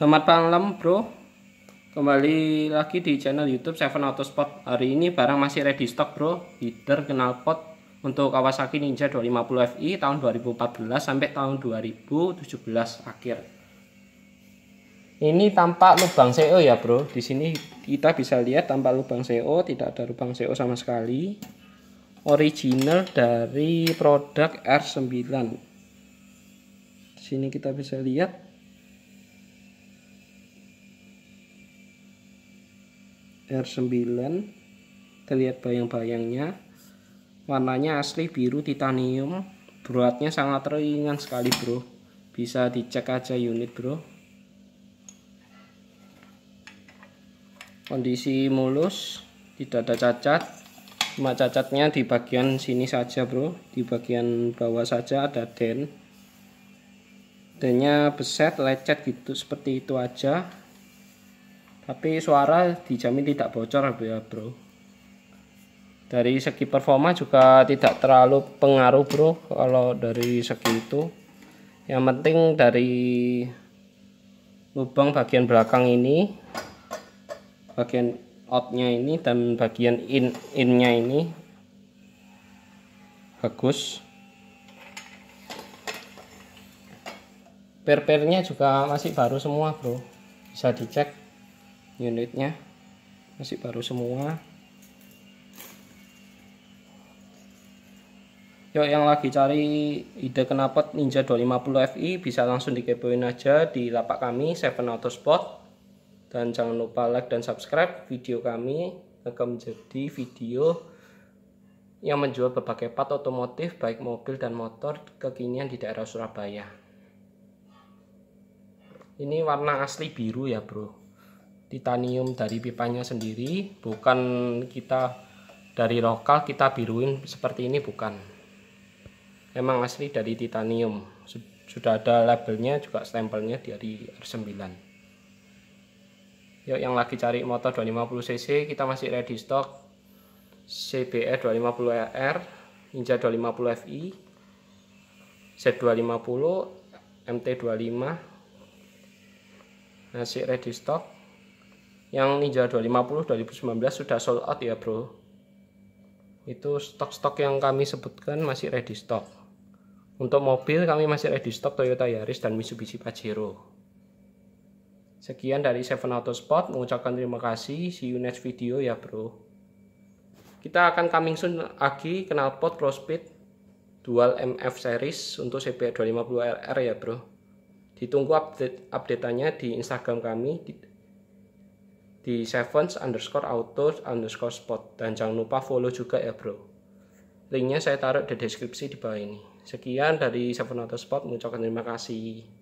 Selamat malam bro Kembali lagi di channel youtube Seven Auto Sport Hari ini barang masih ready stock bro Heater knalpot untuk Kawasaki Ninja 250 Fi tahun 2014 sampai tahun 2017 akhir Ini tampak lubang CO ya bro Di sini kita bisa lihat tampak lubang CO Tidak ada lubang CO sama sekali Original dari produk R9 Di sini kita bisa lihat R9 kita lihat bayang-bayangnya warnanya asli biru titanium beratnya sangat ringan sekali bro bisa dicek aja unit bro kondisi mulus tidak ada cacat cuma cacatnya di bagian sini saja bro di bagian bawah saja ada dent dennya beset lecet gitu seperti itu aja tapi suara dijamin tidak bocor ya bro dari segi performa juga tidak terlalu pengaruh bro kalau dari segi itu yang penting dari lubang bagian belakang ini bagian outnya ini dan bagian in innya ini bagus per-pernya juga masih baru semua bro bisa dicek unitnya masih baru semua Yuk yang lagi cari ide kenapa Ninja 250 Fi bisa langsung dikepoin aja di lapak kami 7 spot Dan jangan lupa like dan subscribe video kami akan menjadi video yang menjual berbagai part otomotif baik mobil dan motor kekinian di daerah Surabaya. Ini warna asli biru ya bro titanium dari pipanya sendiri bukan kita dari lokal kita biruin seperti ini bukan emang asli dari titanium sudah ada labelnya juga stempelnya dari R9 yuk yang lagi cari motor 250cc kita masih ready stock CBR 250R Ninja 250FI Z250 MT25 masih ready stock yang Ninja 250 2019 sudah sold out ya bro itu stok-stok yang kami sebutkan masih ready stock untuk mobil kami masih ready stock Toyota Yaris dan Mitsubishi Pajero sekian dari Seven Auto Sport mengucapkan terima kasih see you next video ya bro kita akan coming soon lagi Pro Speed dual MF series untuk CBR 250 RR ya bro ditunggu update updateannya di Instagram kami di sevens underscore auto underscore spot dan jangan lupa follow juga ya bro linknya saya taruh di deskripsi di bawah ini sekian dari Seven Auto Spot mengucapkan terima kasih